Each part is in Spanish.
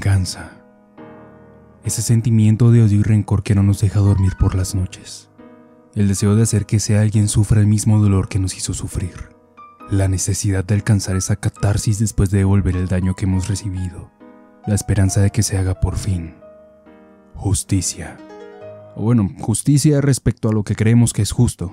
venganza. Ese sentimiento de odio y rencor que no nos deja dormir por las noches. El deseo de hacer que ese alguien sufra el mismo dolor que nos hizo sufrir. La necesidad de alcanzar esa catarsis después de devolver el daño que hemos recibido. La esperanza de que se haga por fin. Justicia. O bueno, justicia respecto a lo que creemos que es justo.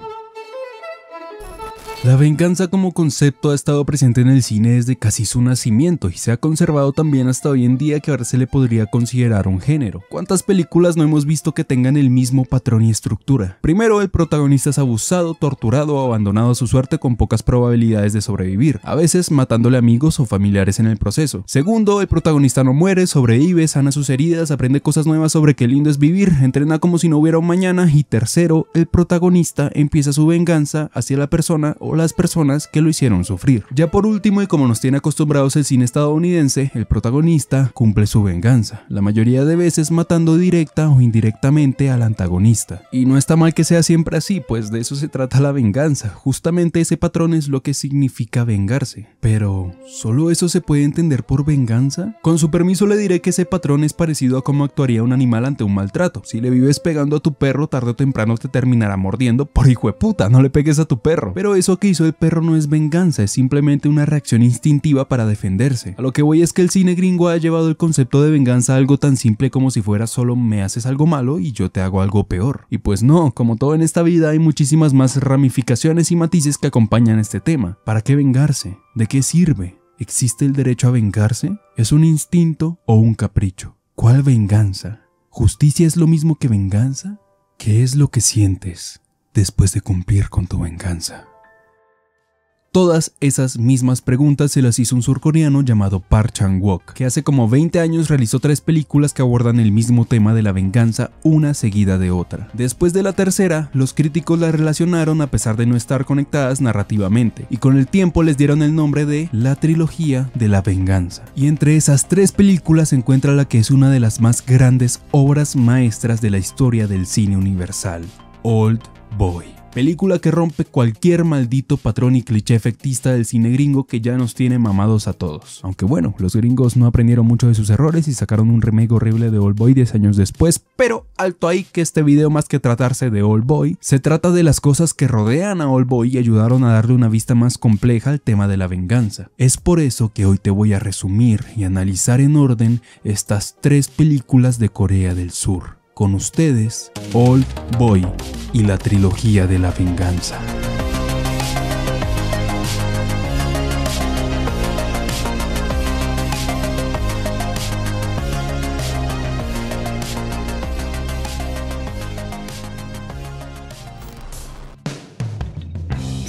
La venganza como concepto ha estado presente en el cine desde casi su nacimiento y se ha conservado también hasta hoy en día que ahora se le podría considerar un género. ¿Cuántas películas no hemos visto que tengan el mismo patrón y estructura? Primero, el protagonista es abusado, torturado o abandonado a su suerte con pocas probabilidades de sobrevivir, a veces matándole amigos o familiares en el proceso. Segundo, el protagonista no muere, sobrevive, sana sus heridas, aprende cosas nuevas sobre qué lindo es vivir, entrena como si no hubiera un mañana y tercero, el protagonista empieza su venganza hacia la persona las personas que lo hicieron sufrir. Ya por último y como nos tiene acostumbrados el cine estadounidense, el protagonista cumple su venganza, la mayoría de veces matando directa o indirectamente al antagonista. Y no está mal que sea siempre así, pues de eso se trata la venganza, justamente ese patrón es lo que significa vengarse. Pero, ¿solo eso se puede entender por venganza? Con su permiso le diré que ese patrón es parecido a cómo actuaría un animal ante un maltrato. Si le vives pegando a tu perro, tarde o temprano te terminará mordiendo por hijo de puta, no le pegues a tu perro. Pero eso que hizo el perro no es venganza, es simplemente una reacción instintiva para defenderse. A lo que voy es que el cine gringo ha llevado el concepto de venganza a algo tan simple como si fuera solo me haces algo malo y yo te hago algo peor. Y pues no, como todo en esta vida hay muchísimas más ramificaciones y matices que acompañan este tema. ¿Para qué vengarse? ¿De qué sirve? ¿Existe el derecho a vengarse? ¿Es un instinto o un capricho? ¿Cuál venganza? ¿Justicia es lo mismo que venganza? ¿Qué es lo que sientes después de cumplir con tu venganza? Todas esas mismas preguntas se las hizo un surcoreano llamado Park Chang-wook, que hace como 20 años realizó tres películas que abordan el mismo tema de la venganza una seguida de otra. Después de la tercera, los críticos la relacionaron a pesar de no estar conectadas narrativamente, y con el tiempo les dieron el nombre de la trilogía de la venganza. Y entre esas tres películas se encuentra la que es una de las más grandes obras maestras de la historia del cine universal, Old Boy película que rompe cualquier maldito patrón y cliché efectista del cine gringo que ya nos tiene mamados a todos. Aunque bueno, los gringos no aprendieron mucho de sus errores y sacaron un remake horrible de Oldboy Boy 10 años después, pero alto ahí que este video más que tratarse de All Boy, se trata de las cosas que rodean a All Boy y ayudaron a darle una vista más compleja al tema de la venganza. Es por eso que hoy te voy a resumir y analizar en orden estas tres películas de Corea del Sur. Con ustedes, Old Boy y la trilogía de la venganza.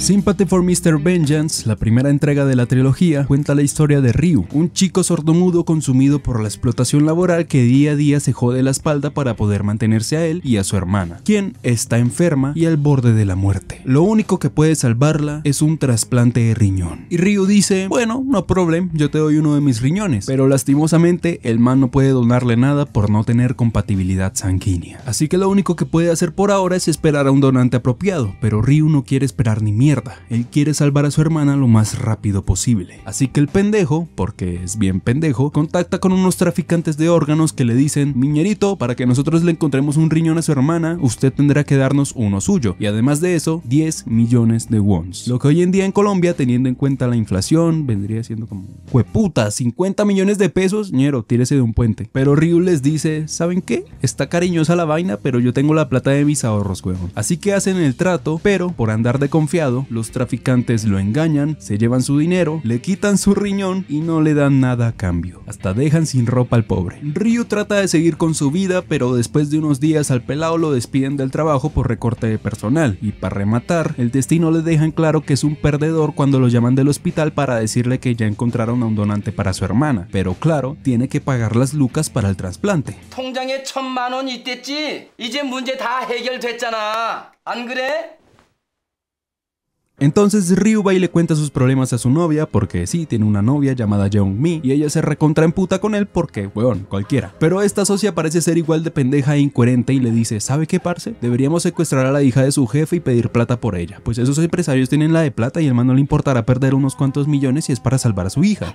Sympathy for Mr. Vengeance, la primera entrega de la trilogía, cuenta la historia de Ryu, un chico sordomudo consumido por la explotación laboral que día a día se jode la espalda para poder mantenerse a él y a su hermana, quien está enferma y al borde de la muerte. Lo único que puede salvarla es un trasplante de riñón. Y Ryu dice, bueno, no problem, yo te doy uno de mis riñones, pero lastimosamente el man no puede donarle nada por no tener compatibilidad sanguínea. Así que lo único que puede hacer por ahora es esperar a un donante apropiado, pero Ryu no quiere esperar ni mierda él quiere salvar a su hermana lo más rápido posible. Así que el pendejo, porque es bien pendejo, contacta con unos traficantes de órganos que le dicen, Miñerito, para que nosotros le encontremos un riñón a su hermana, usted tendrá que darnos uno suyo. Y además de eso, 10 millones de wons. Lo que hoy en día en Colombia, teniendo en cuenta la inflación, vendría siendo como, Cueputa, 50 millones de pesos, ñero, tírese de un puente. Pero Ryu les dice, ¿saben qué? Está cariñosa la vaina, pero yo tengo la plata de mis ahorros, huevón. Así que hacen el trato, pero por andar de confiado, los traficantes lo engañan, se llevan su dinero, le quitan su riñón y no le dan nada a cambio. Hasta dejan sin ropa al pobre. Ryu trata de seguir con su vida, pero después de unos días al pelado lo despiden del trabajo por recorte de personal. Y para rematar, el destino le dejan claro que es un perdedor cuando lo llaman del hospital para decirle que ya encontraron a un donante para su hermana. Pero claro, tiene que pagar las lucas para el trasplante. Entonces Ryu va y le cuenta sus problemas a su novia porque sí, tiene una novia llamada Young Mi y ella se recontraemputa con él porque, weón, cualquiera. Pero esta socia parece ser igual de pendeja e incoherente y le dice, ¿sabe qué, parce? Deberíamos secuestrar a la hija de su jefe y pedir plata por ella. Pues esos empresarios tienen la de plata y el man no le importará perder unos cuantos millones si es para salvar a su hija.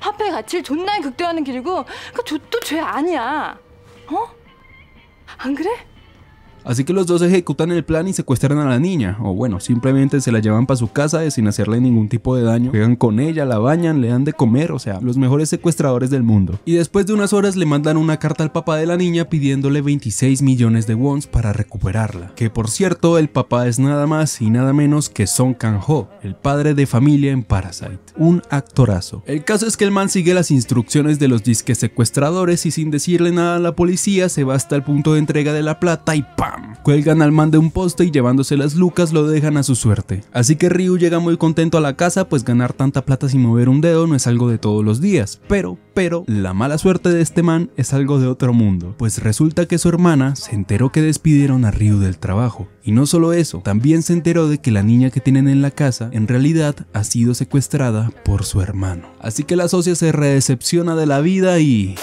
Así que los dos ejecutan el plan y secuestran a la niña, o bueno, simplemente se la llevan para su casa sin hacerle ningún tipo de daño, juegan con ella, la bañan, le dan de comer, o sea, los mejores secuestradores del mundo. Y después de unas horas le mandan una carta al papá de la niña pidiéndole 26 millones de wons para recuperarla, que por cierto el papá es nada más y nada menos que Son Kang-ho, el padre de familia en Parasite, un actorazo. El caso es que el man sigue las instrucciones de los disques secuestradores y sin decirle nada a la policía se va hasta el punto de entrega de la plata y ¡pam! Cuelgan al man de un poste y llevándose las lucas lo dejan a su suerte. Así que Ryu llega muy contento a la casa pues ganar tanta plata sin mover un dedo no es algo de todos los días. Pero, pero, la mala suerte de este man es algo de otro mundo. Pues resulta que su hermana se enteró que despidieron a Ryu del trabajo. Y no solo eso, también se enteró de que la niña que tienen en la casa en realidad ha sido secuestrada por su hermano. Así que la socia se redecepciona de la vida y...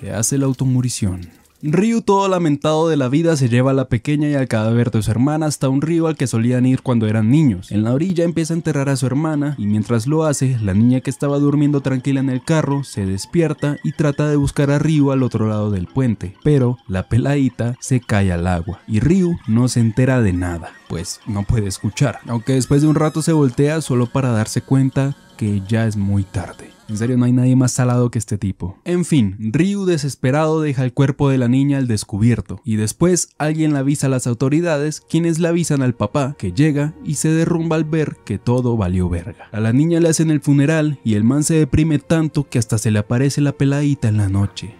Se hace la automurición. Ryu, todo lamentado de la vida, se lleva a la pequeña y al cadáver de su hermana hasta un río al que solían ir cuando eran niños. En la orilla empieza a enterrar a su hermana y mientras lo hace, la niña que estaba durmiendo tranquila en el carro se despierta y trata de buscar a Ryu al otro lado del puente, pero la peladita se cae al agua y Ryu no se entera de nada, pues no puede escuchar, aunque después de un rato se voltea solo para darse cuenta que ya es muy tarde. En serio, no hay nadie más salado que este tipo. En fin, Ryu desesperado deja el cuerpo de la niña al descubierto, y después alguien la avisa a las autoridades, quienes la avisan al papá, que llega y se derrumba al ver que todo valió verga. A la niña le hacen el funeral y el man se deprime tanto que hasta se le aparece la peladita en la noche.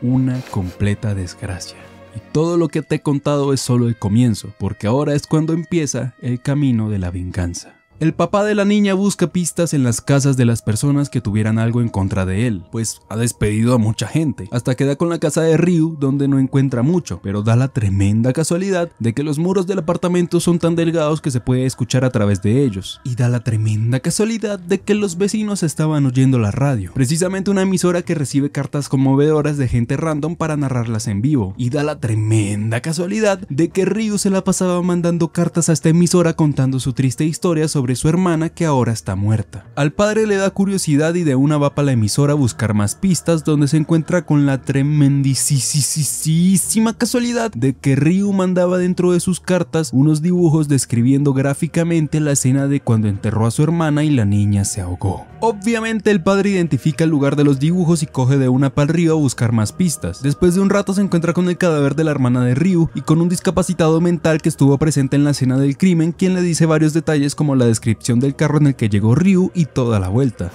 Una completa desgracia. Y todo lo que te he contado es solo el comienzo, porque ahora es cuando empieza el camino de la venganza. El papá de la niña busca pistas en las casas de las personas que tuvieran algo en contra de él, pues ha despedido a mucha gente, hasta queda con la casa de Ryu donde no encuentra mucho, pero da la tremenda casualidad de que los muros del apartamento son tan delgados que se puede escuchar a través de ellos, y da la tremenda casualidad de que los vecinos estaban oyendo la radio, precisamente una emisora que recibe cartas conmovedoras de gente random para narrarlas en vivo, y da la tremenda casualidad de que Ryu se la pasaba mandando cartas a esta emisora contando su triste historia sobre su hermana que ahora está muerta. Al padre le da curiosidad y de una va para la emisora a buscar más pistas donde se encuentra con la tremendísima casualidad de que Ryu mandaba dentro de sus cartas unos dibujos describiendo gráficamente la escena de cuando enterró a su hermana y la niña se ahogó. Obviamente el padre identifica el lugar de los dibujos y coge de una para el río a buscar más pistas. Después de un rato se encuentra con el cadáver de la hermana de Ryu y con un discapacitado mental que estuvo presente en la escena del crimen quien le dice varios detalles como la descripción descripción del carro en el que llegó Ryu y toda la vuelta.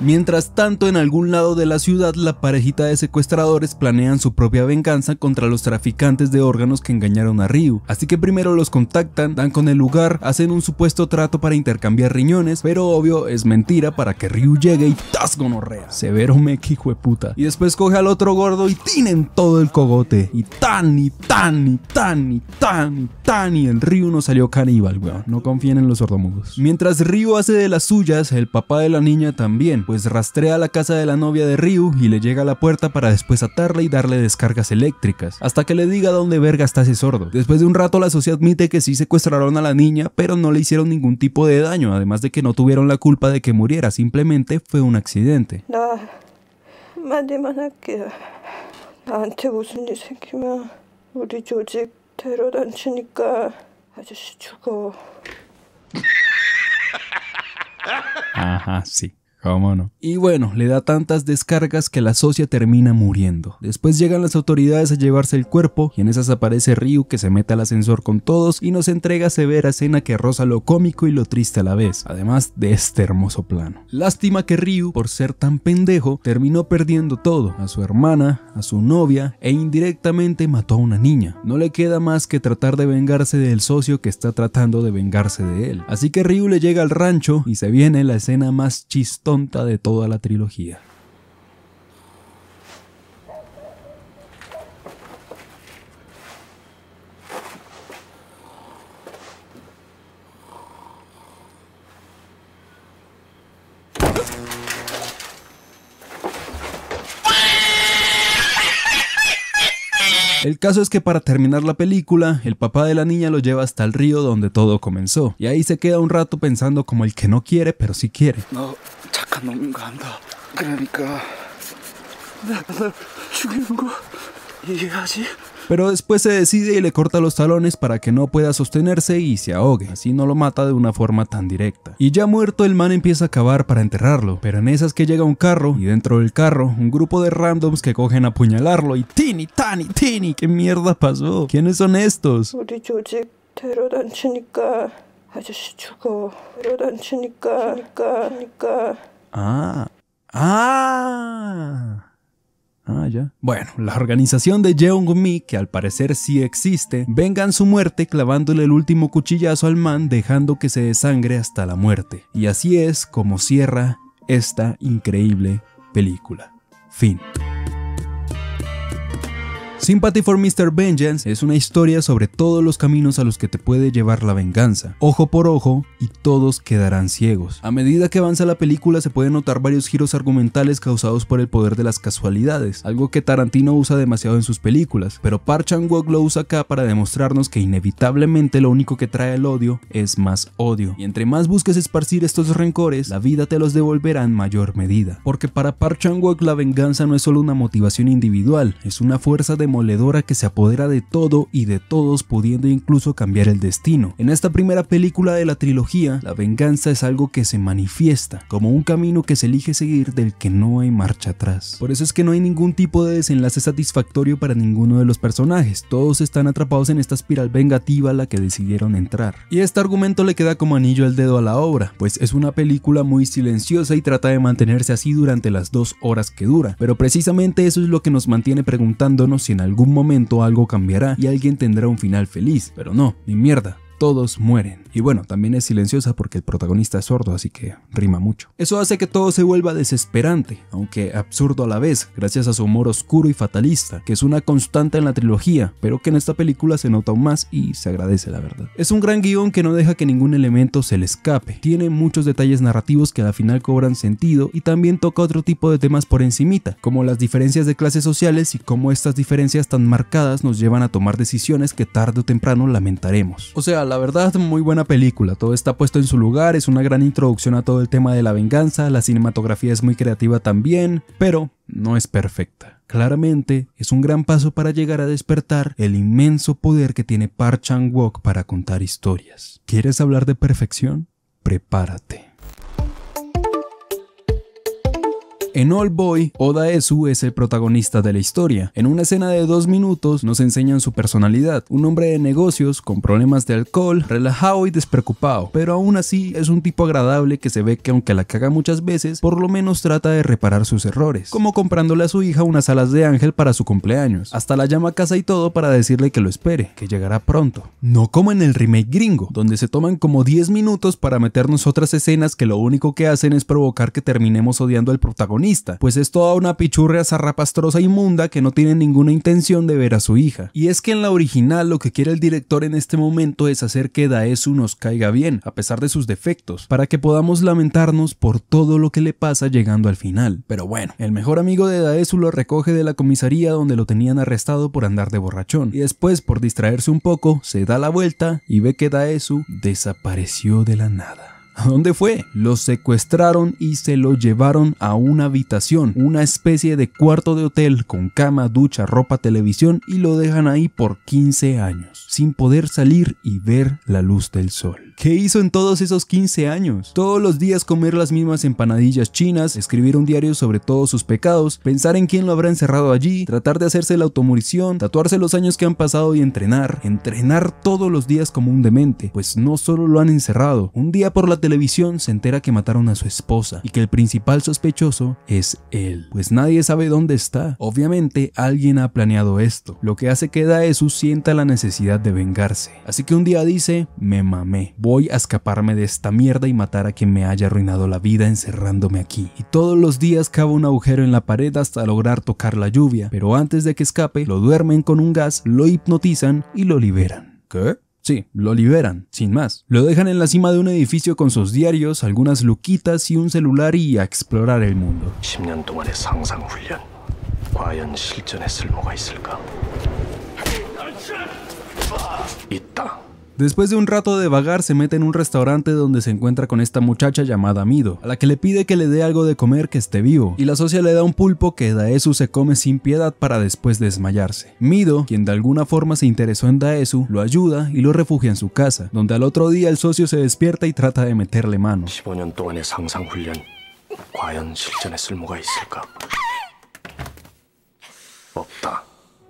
Mientras tanto, en algún lado de la ciudad, la parejita de secuestradores planean su propia venganza contra los traficantes de órganos que engañaron a Ryu. Así que primero los contactan, dan con el lugar, hacen un supuesto trato para intercambiar riñones, pero obvio es mentira para que Ryu llegue y ¡tas gonorrea! Severo me puta. Y después coge al otro gordo y tienen todo el cogote. Y tan, y tan, y tan, y tan, y tan, y el Ryu no salió caníbal, weón. No confíen en los sordomudos. Mientras Ryu hace de las suyas, el papá de la niña también pues rastrea la casa de la novia de Ryu y le llega a la puerta para después atarla y darle descargas eléctricas, hasta que le diga dónde verga está ese sordo. Después de un rato la sociedad admite que sí secuestraron a la niña, pero no le hicieron ningún tipo de daño, además de que no tuvieron la culpa de que muriera, simplemente fue un accidente. Ajá, sí. Y bueno, le da tantas descargas que la socia termina muriendo. Después llegan las autoridades a llevarse el cuerpo y en esas aparece Ryu que se mete al ascensor con todos y nos entrega severa escena que roza lo cómico y lo triste a la vez, además de este hermoso plano. Lástima que Ryu, por ser tan pendejo, terminó perdiendo todo, a su hermana, a su novia e indirectamente mató a una niña. No le queda más que tratar de vengarse del socio que está tratando de vengarse de él. Así que Ryu le llega al rancho y se viene la escena más chistosa tonta de toda la trilogía. El caso es que para terminar la película, el papá de la niña lo lleva hasta el río donde todo comenzó, y ahí se queda un rato pensando como el que no quiere pero sí quiere pero después se decide y le corta los talones para que no pueda sostenerse y se ahogue, así no lo mata de una forma tan directa. Y ya muerto el man empieza a cavar para enterrarlo, pero en esas que llega un carro y dentro del carro un grupo de randoms que cogen a apuñalarlo y tini, tani, tini, ¿qué mierda pasó? ¿Quiénes son estos? Bueno, la organización de Mi, que al parecer sí existe, venga en su muerte clavándole el último cuchillazo al man dejando que se desangre hasta la muerte. Y así es como cierra esta increíble película. Fin. Sympathy for Mr. Vengeance es una historia sobre todos los caminos a los que te puede llevar la venganza, ojo por ojo, y todos quedarán ciegos. A medida que avanza la película se pueden notar varios giros argumentales causados por el poder de las casualidades, algo que Tarantino usa demasiado en sus películas, pero Park Chan Wook lo usa acá para demostrarnos que inevitablemente lo único que trae el odio es más odio, y entre más busques esparcir estos rencores, la vida te los devolverá en mayor medida, porque para Park Chan Wook la venganza no es solo una motivación individual, es una fuerza de que se apodera de todo y de todos pudiendo incluso cambiar el destino. En esta primera película de la trilogía, la venganza es algo que se manifiesta, como un camino que se elige seguir del que no hay marcha atrás. Por eso es que no hay ningún tipo de desenlace satisfactorio para ninguno de los personajes, todos están atrapados en esta espiral vengativa a la que decidieron entrar. Y este argumento le queda como anillo al dedo a la obra, pues es una película muy silenciosa y trata de mantenerse así durante las dos horas que dura, pero precisamente eso es lo que nos mantiene preguntándonos si en algún momento algo cambiará y alguien tendrá un final feliz, pero no, ni mierda todos mueren. Y bueno, también es silenciosa porque el protagonista es sordo, así que rima mucho. Eso hace que todo se vuelva desesperante, aunque absurdo a la vez, gracias a su humor oscuro y fatalista, que es una constante en la trilogía, pero que en esta película se nota aún más y se agradece la verdad. Es un gran guión que no deja que ningún elemento se le escape, tiene muchos detalles narrativos que al final cobran sentido y también toca otro tipo de temas por encimita, como las diferencias de clases sociales y cómo estas diferencias tan marcadas nos llevan a tomar decisiones que tarde o temprano lamentaremos. O sea, la verdad, muy buena película, todo está puesto en su lugar, es una gran introducción a todo el tema de la venganza, la cinematografía es muy creativa también, pero no es perfecta. Claramente, es un gran paso para llegar a despertar el inmenso poder que tiene Park Chan-wook para contar historias. ¿Quieres hablar de perfección? Prepárate. En All Boy, Oda Esu es el protagonista de la historia. En una escena de dos minutos nos enseñan su personalidad, un hombre de negocios con problemas de alcohol, relajado y despreocupado, pero aún así es un tipo agradable que se ve que aunque la caga muchas veces, por lo menos trata de reparar sus errores, como comprándole a su hija unas alas de ángel para su cumpleaños. Hasta la llama a casa y todo para decirle que lo espere, que llegará pronto. No como en el remake gringo, donde se toman como 10 minutos para meternos otras escenas que lo único que hacen es provocar que terminemos odiando al protagonista pues es toda una pichurria zarrapastrosa inmunda que no tiene ninguna intención de ver a su hija. Y es que en la original lo que quiere el director en este momento es hacer que Daesu nos caiga bien, a pesar de sus defectos, para que podamos lamentarnos por todo lo que le pasa llegando al final. Pero bueno, el mejor amigo de Daesu lo recoge de la comisaría donde lo tenían arrestado por andar de borrachón, y después, por distraerse un poco, se da la vuelta y ve que Daesu desapareció de la nada. ¿A dónde fue? Lo secuestraron y se lo llevaron a una habitación, una especie de cuarto de hotel con cama, ducha, ropa, televisión y lo dejan ahí por 15 años, sin poder salir y ver la luz del sol. ¿Qué hizo en todos esos 15 años? Todos los días comer las mismas empanadillas chinas, escribir un diario sobre todos sus pecados, pensar en quién lo habrá encerrado allí, tratar de hacerse la automurición, tatuarse los años que han pasado y entrenar, entrenar todos los días como un demente, pues no solo lo han encerrado, un día por la televisión se entera que mataron a su esposa y que el principal sospechoso es él, pues nadie sabe dónde está. Obviamente alguien ha planeado esto, lo que hace que Daesu sienta la necesidad de vengarse. Así que un día dice, me mamé, voy a escaparme de esta mierda y matar a quien me haya arruinado la vida encerrándome aquí. Y todos los días cava un agujero en la pared hasta lograr tocar la lluvia, pero antes de que escape, lo duermen con un gas, lo hipnotizan y lo liberan. ¿Qué? Sí, lo liberan, sin más. Lo dejan en la cima de un edificio con sus diarios, algunas luquitas y un celular y a explorar el mundo. Después de un rato de vagar se mete en un restaurante donde se encuentra con esta muchacha llamada Mido, a la que le pide que le dé algo de comer que esté vivo, y la socia le da un pulpo que Daesu se come sin piedad para después desmayarse. Mido, quien de alguna forma se interesó en Daesu, lo ayuda y lo refugia en su casa, donde al otro día el socio se despierta y trata de meterle mano.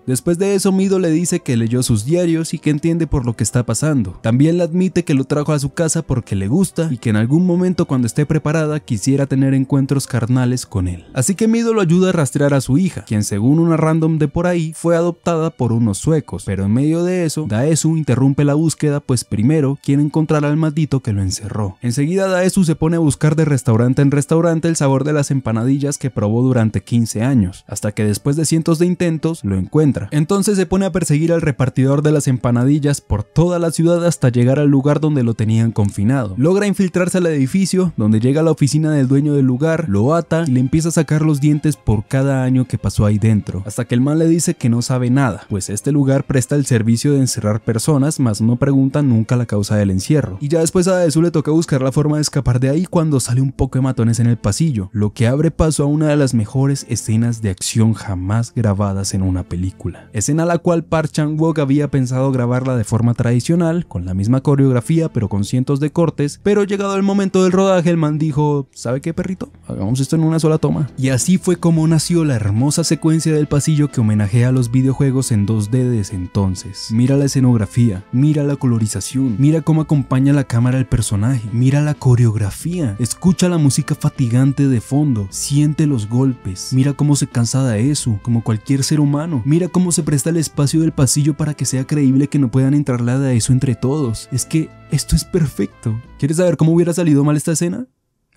Después de eso, Mido le dice que leyó sus diarios y que entiende por lo que está pasando. También le admite que lo trajo a su casa porque le gusta y que en algún momento cuando esté preparada quisiera tener encuentros carnales con él. Así que Mido lo ayuda a rastrear a su hija, quien según una random de por ahí fue adoptada por unos suecos, pero en medio de eso, Daesu interrumpe la búsqueda pues primero quiere encontrar al maldito que lo encerró. Enseguida Daesu se pone a buscar de restaurante en restaurante el sabor de las empanadillas que probó durante 15 años, hasta que después de cientos de intentos lo encuentra entonces se pone a perseguir al repartidor de las empanadillas por toda la ciudad hasta llegar al lugar donde lo tenían confinado. Logra infiltrarse al edificio, donde llega a la oficina del dueño del lugar, lo ata y le empieza a sacar los dientes por cada año que pasó ahí dentro, hasta que el man le dice que no sabe nada, pues este lugar presta el servicio de encerrar personas, mas no pregunta nunca la causa del encierro. Y ya después a eso le toca buscar la forma de escapar de ahí cuando sale un poco de matones en el pasillo, lo que abre paso a una de las mejores escenas de acción jamás grabadas en una película. Escena escena la cual Park Chan-wook había pensado grabarla de forma tradicional, con la misma coreografía pero con cientos de cortes, pero llegado el momento del rodaje el man dijo, ¿sabe qué perrito? Hagamos esto en una sola toma. Y así fue como nació la hermosa secuencia del pasillo que homenajea a los videojuegos en 2D desde entonces. Mira la escenografía, mira la colorización, mira cómo acompaña la cámara al personaje, mira la coreografía, escucha la música fatigante de fondo, siente los golpes, mira cómo se cansa de eso, como cualquier ser humano, mira cómo se presta el espacio del pasillo para que sea creíble que no puedan entrar nada de eso entre todos. Es que esto es perfecto. ¿Quieres saber cómo hubiera salido mal esta escena?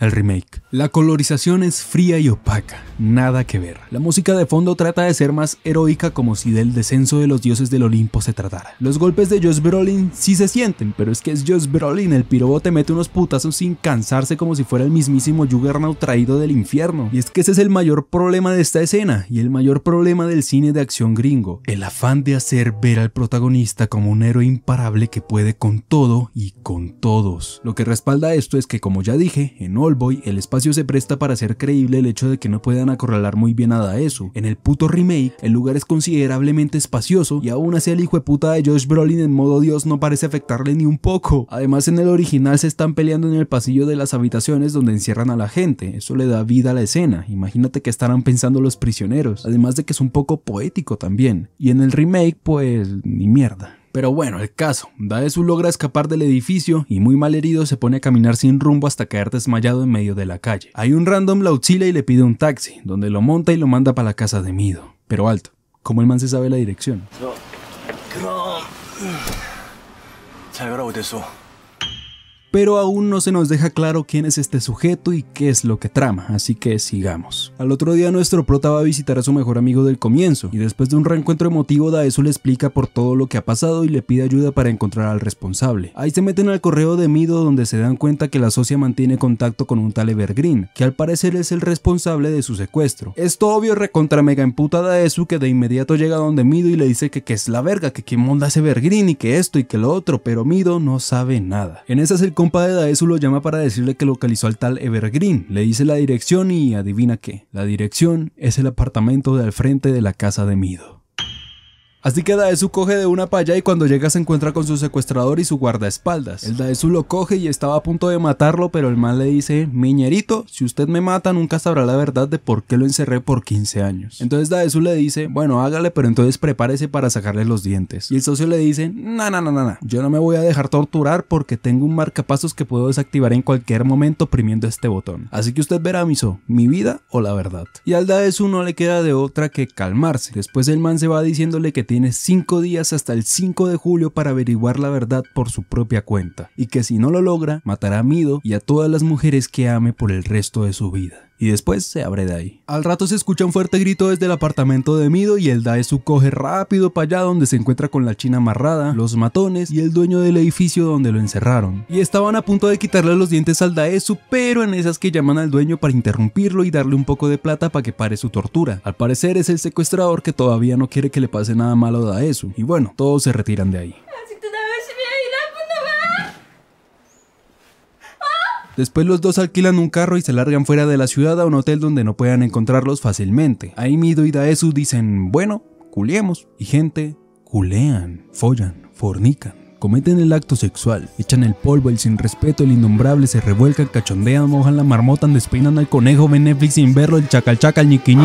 el remake. La colorización es fría y opaca, nada que ver. La música de fondo trata de ser más heroica como si del descenso de los dioses del Olimpo se tratara. Los golpes de Josh Brolin sí se sienten, pero es que es Josh Brolin, el pirobo te mete unos putazos sin cansarse como si fuera el mismísimo Juggernaut traído del infierno. Y es que ese es el mayor problema de esta escena y el mayor problema del cine de acción gringo, el afán de hacer ver al protagonista como un héroe imparable que puede con todo y con todos. Lo que respalda esto es que como ya dije, en Boy, el espacio se presta para hacer creíble el hecho de que no puedan acorralar muy bien a eso. En el puto remake, el lugar es considerablemente espacioso y aún así el hijo de puta de Josh Brolin en modo Dios no parece afectarle ni un poco. Además, en el original se están peleando en el pasillo de las habitaciones donde encierran a la gente. Eso le da vida a la escena. Imagínate que estarán pensando los prisioneros. Además de que es un poco poético también. Y en el remake, pues, ni mierda. Pero bueno, el caso, Daesu logra escapar del edificio y muy mal herido se pone a caminar sin rumbo hasta caer desmayado en medio de la calle. Hay un random la auxila y le pide un taxi, donde lo monta y lo manda para la casa de Mido. Pero alto, ¿cómo el man se sabe la dirección? pero aún no se nos deja claro quién es este sujeto y qué es lo que trama, así que sigamos. Al otro día nuestro prota va a visitar a su mejor amigo del comienzo, y después de un reencuentro emotivo Daesu le explica por todo lo que ha pasado y le pide ayuda para encontrar al responsable. Ahí se meten al correo de Mido donde se dan cuenta que la socia mantiene contacto con un tal Evergreen, que al parecer es el responsable de su secuestro. Esto obvio recontra mega emputa Daesu que de inmediato llega donde Mido y le dice que, qué es la verga, que qué monda ese Evergreen y que esto y que lo otro, pero Mido no sabe nada. En esas compa de Daesu lo llama para decirle que localizó al tal Evergreen, le dice la dirección y adivina qué, la dirección es el apartamento de al frente de la casa de Mido. Así que Daesu coge de una paya y cuando llega se encuentra con su secuestrador y su guardaespaldas. El Daesu lo coge y estaba a punto de matarlo, pero el man le dice, Miñerito, si usted me mata nunca sabrá la verdad de por qué lo encerré por 15 años. Entonces Daesu le dice, bueno, hágale, pero entonces prepárese para sacarle los dientes. Y el socio le dice, na na na na, yo no me voy a dejar torturar porque tengo un marcapasos que puedo desactivar en cualquier momento oprimiendo este botón. Así que usted verá, miso, mi vida o la verdad. Y al Daesu no le queda de otra que calmarse. Después el man se va diciéndole que tiene 5 días hasta el 5 de julio para averiguar la verdad por su propia cuenta, y que si no lo logra, matará a Mido y a todas las mujeres que ame por el resto de su vida y después se abre de ahí. Al rato se escucha un fuerte grito desde el apartamento de Mido y el Daesu coge rápido para allá donde se encuentra con la china amarrada, los matones y el dueño del edificio donde lo encerraron. Y estaban a punto de quitarle los dientes al Daesu, pero en esas que llaman al dueño para interrumpirlo y darle un poco de plata para que pare su tortura. Al parecer es el secuestrador que todavía no quiere que le pase nada malo a Daesu. Y bueno, todos se retiran de ahí. Después los dos alquilan un carro y se largan fuera de la ciudad a un hotel donde no puedan encontrarlos fácilmente. Ahí Mido y Daesu dicen, bueno, culiemos. Y gente, culean, follan, fornican cometen el acto sexual, echan el polvo, el sin respeto, el innombrable, se revuelcan, cachondean, mojan la marmota, despeinan al conejo, ven Netflix sin verlo, el chacal chacal, niqui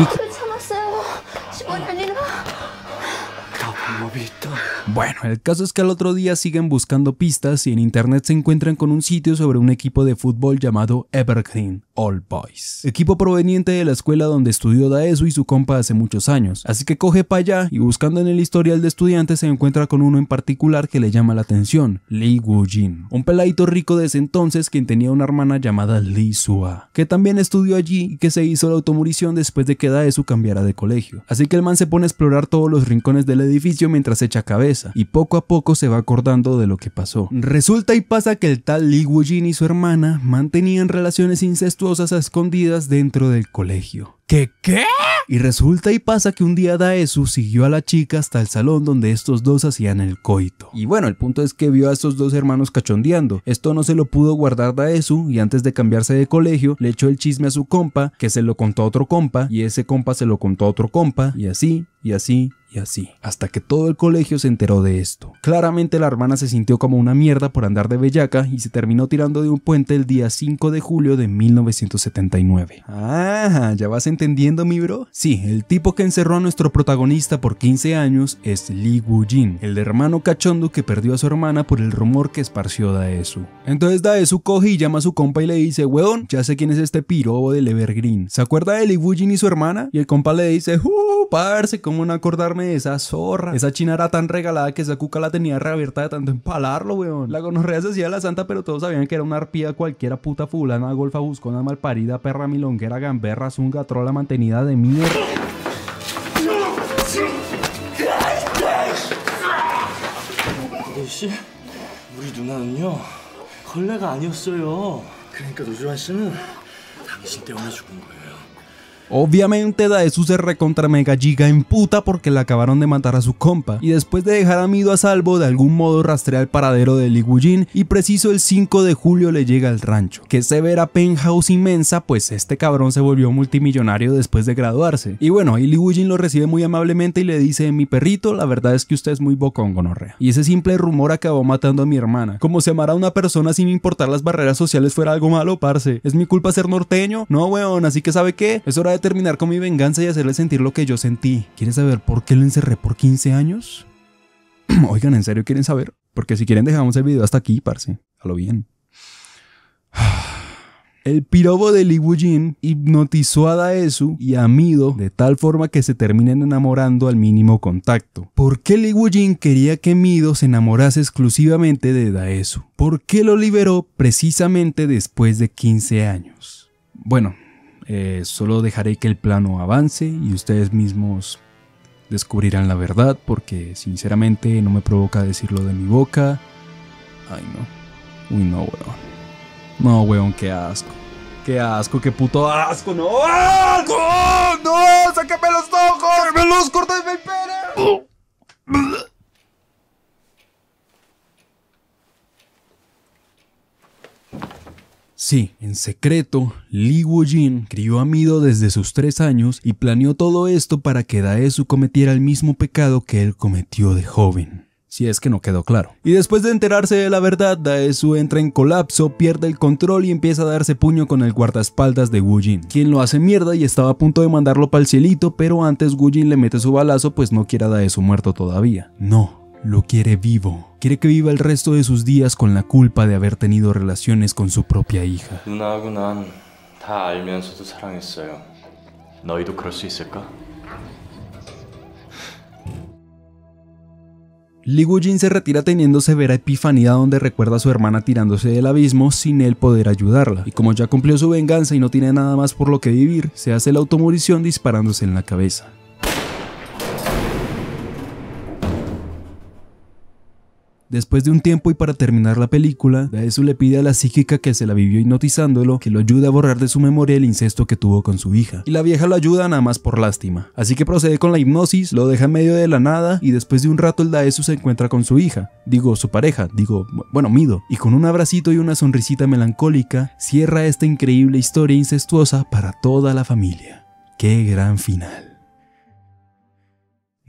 Bueno, el caso es que al otro día siguen buscando pistas y en internet se encuentran con un sitio sobre un equipo de fútbol llamado Evergreen All Boys, equipo proveniente de la escuela donde estudió Daesu y su compa hace muchos años, así que coge para allá y buscando en el historial de estudiantes se encuentra con uno en particular que le llama la atención, Lee Woo-jin, un peladito rico de ese entonces quien tenía una hermana llamada Lee Sua, que también estudió allí y que se hizo la automurición después de que Daesu cambiara de colegio, así que el man se pone a explorar todos los rincones del edificio mientras echa cabeza y poco a poco se va acordando de lo que pasó. Resulta y pasa que el tal Li Jin y su hermana mantenían relaciones incestuosas escondidas dentro del colegio. ¿Qué qué? Y resulta y pasa que un día Daesu siguió a la chica hasta el salón donde estos dos hacían el coito. Y bueno, el punto es que vio a estos dos hermanos cachondeando. Esto no se lo pudo guardar Daesu y antes de cambiarse de colegio le echó el chisme a su compa, que se lo contó a otro compa, y ese compa se lo contó a otro compa, y así, y así, y así, hasta que todo el colegio se enteró de esto. Claramente la hermana se sintió como una mierda por andar de bellaca y se terminó tirando de un puente el día 5 de julio de 1979. Ah, ya vas a entendiendo, mi bro? Sí, el tipo que encerró a nuestro protagonista por 15 años es Li Wujin, jin el hermano cachondo que perdió a su hermana por el rumor que esparció Daesu. Entonces Daesu coge y llama a su compa y le dice, weón, ya sé quién es este pirobo del Evergreen. ¿Se acuerda de Li Wujin y su hermana? Y el compa le dice, uh, parce, ¿cómo no acordarme de esa zorra? Esa china era tan regalada que esa cuca la tenía reabierta de tanto empalarlo, weón. La gonorrea se hacía la santa, pero todos sabían que era una arpía cualquiera puta fulana, golfa buscona, malparida, perra milonguera, gamberra, zunga, la mantenida de mierda. 씨, 우리 누나는요 걸레가 아니었어요. 그러니까 노주환 씨는 당신 때문에 죽은 거예요. Obviamente Daesu se recontra mega giga puta porque le acabaron de matar a su compa, y después de dejar a Mido a salvo de algún modo rastrea el paradero de Wujin y preciso el 5 de julio le llega al rancho, que severa penthouse inmensa pues este cabrón se volvió multimillonario después de graduarse. Y bueno, ahí Wujin lo recibe muy amablemente y le dice, mi perrito, la verdad es que usted es muy bocón gonorrea, y ese simple rumor acabó matando a mi hermana. Como se amara a una persona sin importar las barreras sociales fuera algo malo, parce, ¿es mi culpa ser norteño? No, weón, así que sabe qué, es hora de terminar con mi venganza y hacerle sentir lo que yo sentí. ¿Quieren saber por qué lo encerré por 15 años? Oigan, ¿en serio quieren saber? Porque si quieren dejamos el video hasta aquí, parce. A lo bien. El pirobo de Li Wujin hipnotizó a Daesu y a Mido de tal forma que se terminen enamorando al mínimo contacto. ¿Por qué Li Wujin quería que Mido se enamorase exclusivamente de Daesu? ¿Por qué lo liberó precisamente después de 15 años? Bueno, eh, solo dejaré que el plano avance y ustedes mismos descubrirán la verdad porque sinceramente no me provoca decirlo de mi boca. Ay no. Uy no, weón. No, weón, qué asco. Qué asco, qué puto asco, no. ¡No! ¡Sáqueme los ojos! me los cortes, mi pere! Sí, en secreto, Li jin crió a Mido desde sus tres años y planeó todo esto para que Daesu cometiera el mismo pecado que él cometió de joven si es que no quedó claro. Y después de enterarse de la verdad, Daesu entra en colapso, pierde el control y empieza a darse puño con el guardaespaldas de Woo-jin, quien lo hace mierda y estaba a punto de mandarlo para el cielito, pero antes Woo-jin le mete su balazo pues no quiere a Daesu muerto todavía. No, lo quiere vivo. Quiere que viva el resto de sus días con la culpa de haber tenido relaciones con su propia hija. Li woo se retira teniendo severa epifanía donde recuerda a su hermana tirándose del abismo sin él poder ayudarla. Y como ya cumplió su venganza y no tiene nada más por lo que vivir, se hace la automorición disparándose en la cabeza. Después de un tiempo y para terminar la película, Daesu le pide a la psíquica que se la vivió hipnotizándolo que lo ayude a borrar de su memoria el incesto que tuvo con su hija. Y la vieja lo ayuda nada más por lástima. Así que procede con la hipnosis, lo deja en medio de la nada y después de un rato el Daesu se encuentra con su hija, digo su pareja, digo, bueno, Mido. Y con un abracito y una sonrisita melancólica, cierra esta increíble historia incestuosa para toda la familia. ¡Qué gran final!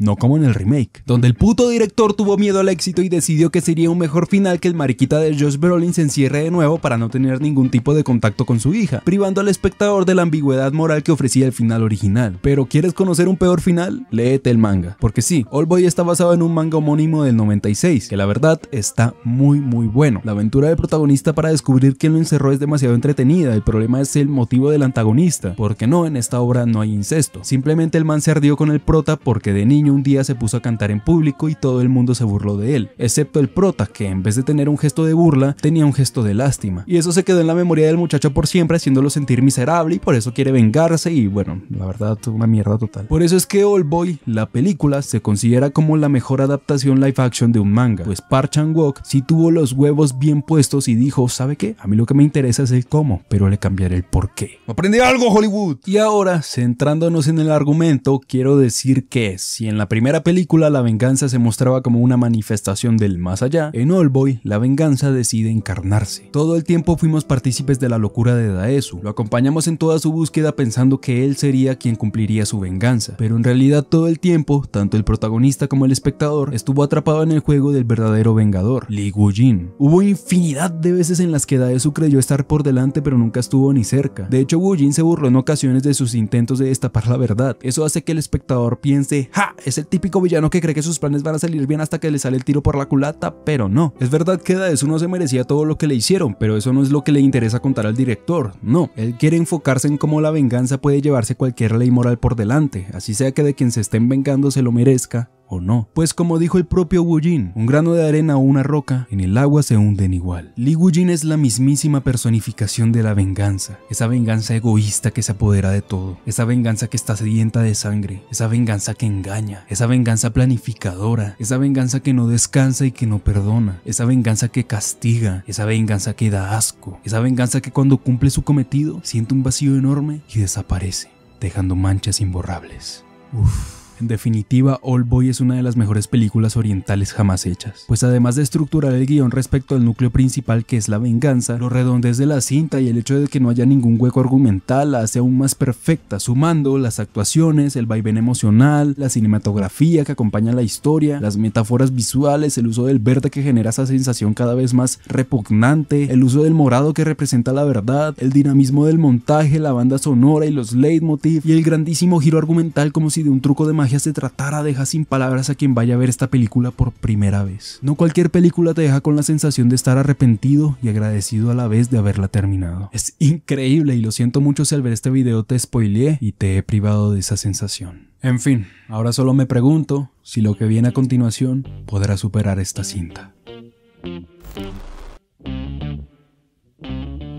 No como en el remake, donde el puto director tuvo miedo al éxito y decidió que sería un mejor final que el mariquita de Josh Brolin se encierre de nuevo para no tener ningún tipo de contacto con su hija, privando al espectador de la ambigüedad moral que ofrecía el final original. Pero ¿quieres conocer un peor final? Léete el manga, porque sí, Boy está basado en un manga homónimo del 96, que la verdad está muy muy bueno. La aventura del protagonista para descubrir quién lo encerró es demasiado entretenida, el problema es el motivo del antagonista, porque no, en esta obra no hay incesto, simplemente el man se ardió con el prota porque de niño un día se puso a cantar en público y todo el mundo se burló de él, excepto el prota, que en vez de tener un gesto de burla, tenía un gesto de lástima. Y eso se quedó en la memoria del muchacho por siempre, haciéndolo sentir miserable y por eso quiere vengarse y bueno, la verdad, una mierda total. Por eso es que All Boy, la película, se considera como la mejor adaptación live action de un manga, pues Park Chan-wook sí tuvo los huevos bien puestos y dijo, ¿sabe qué? A mí lo que me interesa es el cómo, pero le cambiaré el por qué. ¡Aprendí algo, Hollywood! Y ahora, centrándonos en el argumento, quiero decir que si en en la primera película la venganza se mostraba como una manifestación del más allá, en Allboy la venganza decide encarnarse. Todo el tiempo fuimos partícipes de la locura de Daesu, lo acompañamos en toda su búsqueda pensando que él sería quien cumpliría su venganza, pero en realidad todo el tiempo, tanto el protagonista como el espectador, estuvo atrapado en el juego del verdadero vengador, Li jin Hubo infinidad de veces en las que Daesu creyó estar por delante pero nunca estuvo ni cerca. De hecho, Woo-jin se burló en ocasiones de sus intentos de destapar la verdad. Eso hace que el espectador piense, ¡ja! Es el típico villano que cree que sus planes van a salir bien hasta que le sale el tiro por la culata, pero no. Es verdad que eso no se merecía todo lo que le hicieron, pero eso no es lo que le interesa contar al director. No, él quiere enfocarse en cómo la venganza puede llevarse cualquier ley moral por delante, así sea que de quien se estén vengando se lo merezca o no. Pues como dijo el propio Wu Jin, un grano de arena o una roca, en el agua se hunden igual. Li Wu Jin es la mismísima personificación de la venganza, esa venganza egoísta que se apodera de todo, esa venganza que está sedienta de sangre, esa venganza que engaña, esa venganza planificadora, esa venganza que no descansa y que no perdona, esa venganza que castiga, esa venganza que da asco, esa venganza que cuando cumple su cometido siente un vacío enorme y desaparece, dejando manchas imborrables. Uf. En definitiva, All Boy es una de las mejores películas orientales jamás hechas, pues además de estructurar el guión respecto al núcleo principal que es la venganza, lo redondez de la cinta y el hecho de que no haya ningún hueco argumental la hace aún más perfecta, sumando las actuaciones, el vaivén emocional, la cinematografía que acompaña la historia, las metáforas visuales, el uso del verde que genera esa sensación cada vez más repugnante, el uso del morado que representa la verdad, el dinamismo del montaje, la banda sonora y los leitmotiv, y el grandísimo giro argumental como si de un truco de magia de se a deja sin palabras a quien vaya a ver esta película por primera vez. No cualquier película te deja con la sensación de estar arrepentido y agradecido a la vez de haberla terminado. Es increíble y lo siento mucho si al ver este video te spoileé y te he privado de esa sensación. En fin, ahora solo me pregunto si lo que viene a continuación podrá superar esta cinta.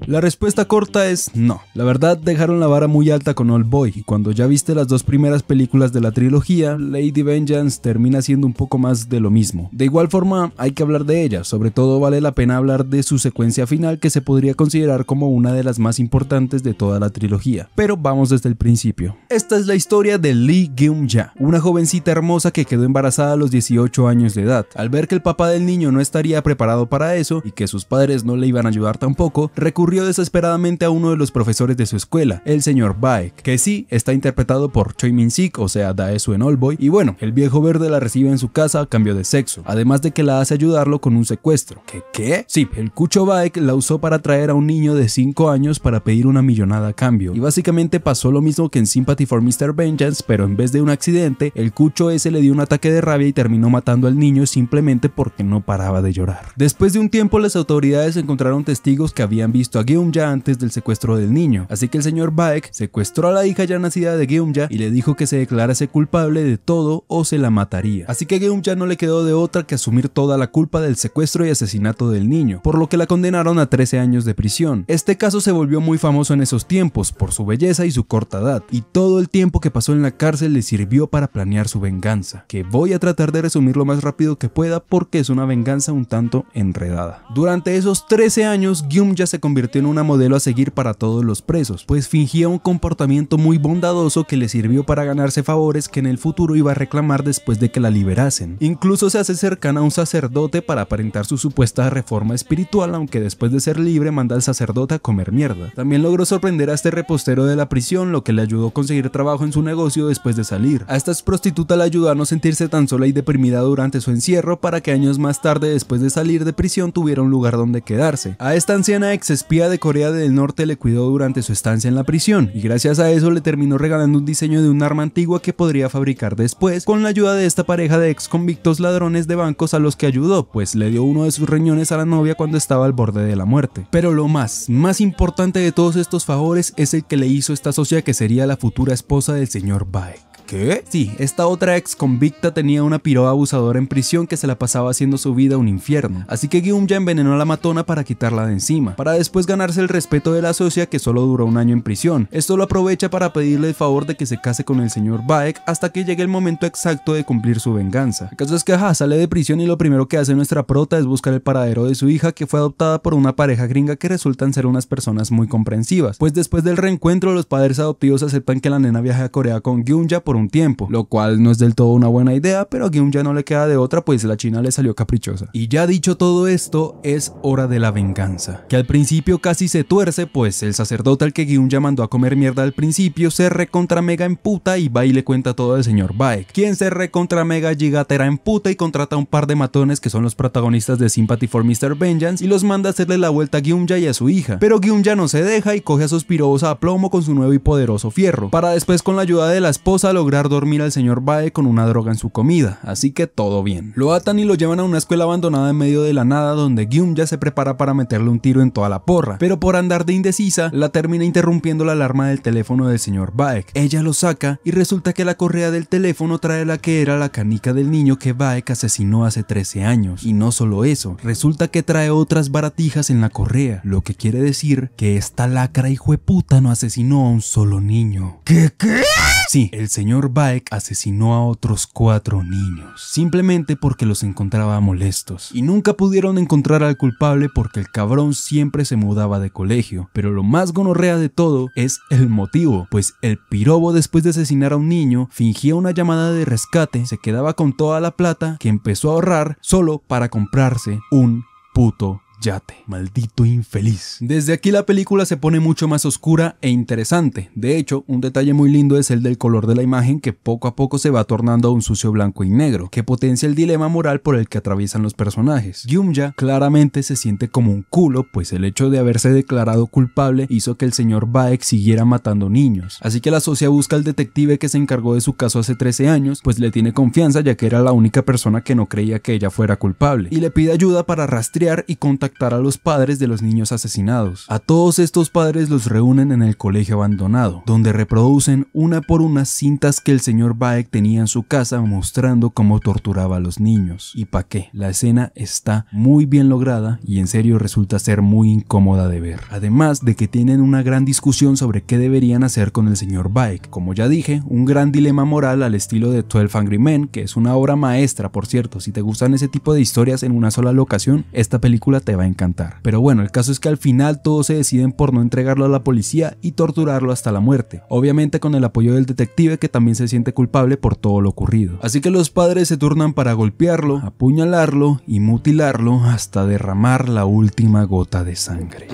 La respuesta corta es no. La verdad dejaron la vara muy alta con Old Boy y cuando ya viste las dos primeras películas de la trilogía, Lady Vengeance termina siendo un poco más de lo mismo. De igual forma, hay que hablar de ella, sobre todo vale la pena hablar de su secuencia final que se podría considerar como una de las más importantes de toda la trilogía. Pero vamos desde el principio. Esta es la historia de Lee Geum-ja, una jovencita hermosa que quedó embarazada a los 18 años de edad. Al ver que el papá del niño no estaría preparado para eso y que sus padres no le iban a ayudar tampoco, recurrió desesperadamente a uno de los profesores de su escuela, el señor Baek, que sí está interpretado por Choi Min-sik, o sea, Daesu en Boy. y bueno, el viejo verde la recibe en su casa a cambio de sexo, además de que la hace ayudarlo con un secuestro. ¿Qué qué? Sí, el Cucho Baek la usó para traer a un niño de 5 años para pedir una millonada a cambio, y básicamente pasó lo mismo que en Sympathy for Mr. Vengeance, pero en vez de un accidente, el Cucho ese le dio un ataque de rabia y terminó matando al niño simplemente porque no paraba de llorar. Después de un tiempo las autoridades encontraron testigos que habían visto a ya antes del secuestro del niño. Así que el señor Baek secuestró a la hija ya nacida de ya y le dijo que se declarase culpable de todo o se la mataría. Así que a no le quedó de otra que asumir toda la culpa del secuestro y asesinato del niño, por lo que la condenaron a 13 años de prisión. Este caso se volvió muy famoso en esos tiempos por su belleza y su corta edad, y todo el tiempo que pasó en la cárcel le sirvió para planear su venganza, que voy a tratar de resumir lo más rápido que pueda porque es una venganza un tanto enredada. Durante esos 13 años, Gyumja se convirtió tiene una modelo a seguir para todos los presos, pues fingía un comportamiento muy bondadoso que le sirvió para ganarse favores que en el futuro iba a reclamar después de que la liberasen. Incluso se hace cercana a un sacerdote para aparentar su supuesta reforma espiritual, aunque después de ser libre manda al sacerdote a comer mierda. También logró sorprender a este repostero de la prisión, lo que le ayudó a conseguir trabajo en su negocio después de salir. A esta prostituta le ayudó a no sentirse tan sola y deprimida durante su encierro para que años más tarde después de salir de prisión tuviera un lugar donde quedarse. A esta anciana ex de Corea del Norte le cuidó durante su estancia en la prisión, y gracias a eso le terminó regalando un diseño de un arma antigua que podría fabricar después, con la ayuda de esta pareja de ex convictos ladrones de bancos a los que ayudó, pues le dio uno de sus riñones a la novia cuando estaba al borde de la muerte. Pero lo más, más importante de todos estos favores es el que le hizo esta socia que sería la futura esposa del señor Bae. ¿Qué? Sí, esta otra ex convicta tenía una piroa abusadora en prisión que se la pasaba haciendo su vida un infierno, así que Gyunja ya envenenó a la matona para quitarla de encima, para después ganarse el respeto de la socia que solo duró un año en prisión. Esto lo aprovecha para pedirle el favor de que se case con el señor Baek hasta que llegue el momento exacto de cumplir su venganza. El caso es que Ha sale de prisión y lo primero que hace nuestra prota es buscar el paradero de su hija que fue adoptada por una pareja gringa que resultan ser unas personas muy comprensivas, pues después del reencuentro los padres adoptivos aceptan que la nena viaje a Corea con Gyunja por un tiempo, lo cual no es del todo una buena idea, pero a Gyun ya no le queda de otra, pues la China le salió caprichosa. Y ya dicho todo esto, es hora de la venganza, que al principio casi se tuerce, pues el sacerdote al que Guiun ya mandó a comer mierda al principio se recontra mega en puta y va y le cuenta todo al señor Bike, quien se recontra mega en puta y contrata a un par de matones que son los protagonistas de Sympathy for Mr. Vengeance y los manda a hacerle la vuelta a ya y a su hija. Pero ya no se deja y coge a sus pirobos a plomo con su nuevo y poderoso fierro, para después con la ayuda de la esposa lograr dormir al señor Bae con una droga en su comida, así que todo bien. Lo atan y lo llevan a una escuela abandonada en medio de la nada donde Gyum ya se prepara para meterle un tiro en toda la porra, pero por andar de indecisa, la termina interrumpiendo la alarma del teléfono del señor Baek. Ella lo saca y resulta que la correa del teléfono trae la que era la canica del niño que Baek asesinó hace 13 años. Y no solo eso, resulta que trae otras baratijas en la correa, lo que quiere decir que esta lacra puta no asesinó a un solo niño. ¿Qué qué? Sí, el señor Baek asesinó a otros cuatro niños, simplemente porque los encontraba molestos. Y nunca pudieron encontrar al culpable porque el cabrón siempre se mudaba de colegio. Pero lo más gonorrea de todo es el motivo, pues el pirobo después de asesinar a un niño fingía una llamada de rescate, se quedaba con toda la plata que empezó a ahorrar solo para comprarse un puto yate. Maldito infeliz. Desde aquí la película se pone mucho más oscura e interesante. De hecho, un detalle muy lindo es el del color de la imagen que poco a poco se va tornando a un sucio blanco y negro, que potencia el dilema moral por el que atraviesan los personajes. Yumja claramente se siente como un culo, pues el hecho de haberse declarado culpable hizo que el señor Baek siguiera matando niños. Así que la socia busca al detective que se encargó de su caso hace 13 años, pues le tiene confianza ya que era la única persona que no creía que ella fuera culpable, y le pide ayuda para rastrear y contactar a los padres de los niños asesinados. A todos estos padres los reúnen en el colegio abandonado, donde reproducen una por una cintas que el señor Baek tenía en su casa mostrando cómo torturaba a los niños. ¿Y pa' qué? La escena está muy bien lograda y en serio resulta ser muy incómoda de ver. Además de que tienen una gran discusión sobre qué deberían hacer con el señor Baek. Como ya dije, un gran dilema moral al estilo de 12 Angry Men, que es una obra maestra, por cierto. Si te gustan ese tipo de historias en una sola locación, esta película te va a encantar. Pero bueno, el caso es que al final todos se deciden por no entregarlo a la policía y torturarlo hasta la muerte, obviamente con el apoyo del detective que también se siente culpable por todo lo ocurrido. Así que los padres se turnan para golpearlo, apuñalarlo y mutilarlo hasta derramar la última gota de sangre.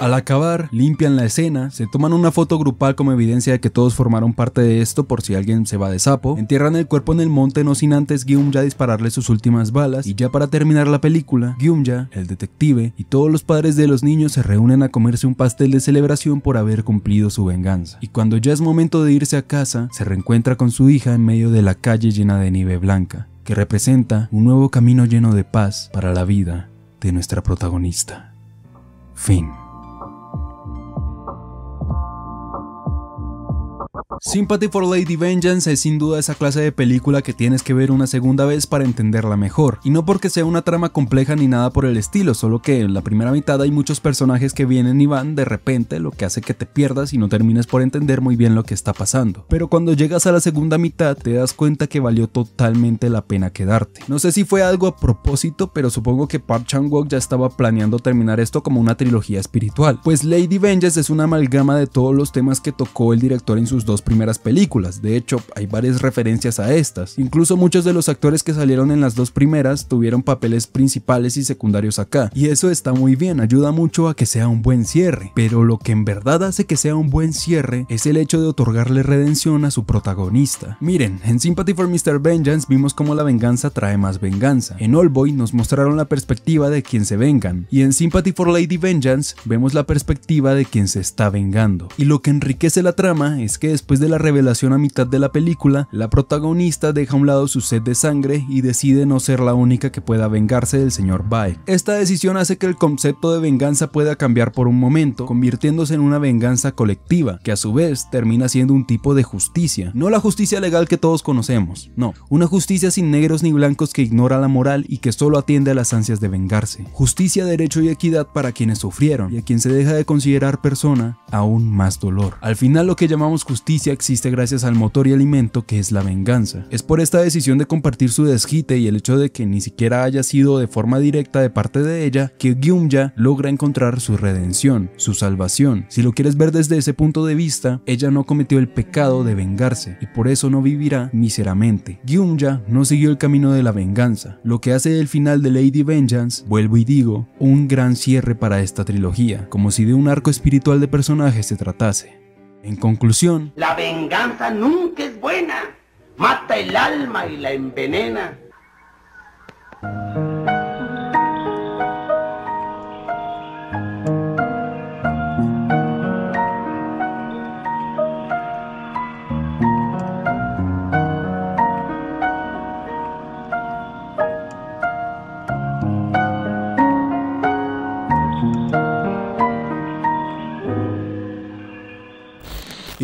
Al acabar, limpian la escena, se toman una foto grupal como evidencia de que todos formaron parte de esto por si alguien se va de sapo, entierran el cuerpo en el monte no sin antes Gyumja dispararle sus últimas balas y ya para terminar la película, Gyumja, el detective y todos los padres de los niños se reúnen a comerse un pastel de celebración por haber cumplido su venganza. Y cuando ya es momento de irse a casa, se reencuentra con su hija en medio de la calle llena de nieve blanca que representa un nuevo camino lleno de paz para la vida de nuestra protagonista. Fin. Sympathy for Lady Vengeance es sin duda esa clase de película que tienes que ver una segunda vez para entenderla mejor, y no porque sea una trama compleja ni nada por el estilo, solo que en la primera mitad hay muchos personajes que vienen y van de repente, lo que hace que te pierdas y no termines por entender muy bien lo que está pasando. Pero cuando llegas a la segunda mitad te das cuenta que valió totalmente la pena quedarte. No sé si fue algo a propósito, pero supongo que Park Chan-wook ya estaba planeando terminar esto como una trilogía espiritual, pues Lady Vengeance es una amalgama de todos los temas que tocó el director en sus dos primeros primeras películas, de hecho hay varias referencias a estas. Incluso muchos de los actores que salieron en las dos primeras tuvieron papeles principales y secundarios acá, y eso está muy bien, ayuda mucho a que sea un buen cierre, pero lo que en verdad hace que sea un buen cierre es el hecho de otorgarle redención a su protagonista. Miren, en Sympathy for Mr. Vengeance vimos cómo la venganza trae más venganza, en boy nos mostraron la perspectiva de quien se vengan, y en Sympathy for Lady Vengeance vemos la perspectiva de quien se está vengando, y lo que enriquece la trama es que después de de la revelación a mitad de la película, la protagonista deja a un lado su sed de sangre y decide no ser la única que pueda vengarse del señor Bae. Esta decisión hace que el concepto de venganza pueda cambiar por un momento, convirtiéndose en una venganza colectiva, que a su vez termina siendo un tipo de justicia. No la justicia legal que todos conocemos, no, una justicia sin negros ni blancos que ignora la moral y que solo atiende a las ansias de vengarse. Justicia, derecho y equidad para quienes sufrieron y a quien se deja de considerar persona aún más dolor. Al final lo que llamamos justicia existe gracias al motor y alimento que es la venganza. Es por esta decisión de compartir su desquite y el hecho de que ni siquiera haya sido de forma directa de parte de ella que Gyumya logra encontrar su redención, su salvación. Si lo quieres ver desde ese punto de vista, ella no cometió el pecado de vengarse y por eso no vivirá miseramente. Gyumya no siguió el camino de la venganza, lo que hace del final de Lady Vengeance, vuelvo y digo, un gran cierre para esta trilogía, como si de un arco espiritual de personajes se tratase. En conclusión, la venganza nunca es buena, mata el alma y la envenena.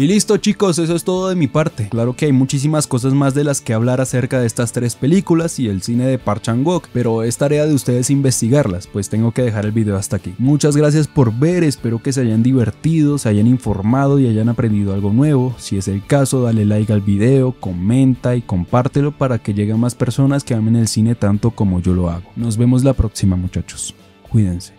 Y listo chicos, eso es todo de mi parte. Claro que hay muchísimas cosas más de las que hablar acerca de estas tres películas y el cine de Park Chan Wook, pero es tarea de ustedes investigarlas, pues tengo que dejar el video hasta aquí. Muchas gracias por ver, espero que se hayan divertido, se hayan informado y hayan aprendido algo nuevo. Si es el caso, dale like al video, comenta y compártelo para que lleguen más personas que amen el cine tanto como yo lo hago. Nos vemos la próxima muchachos. Cuídense.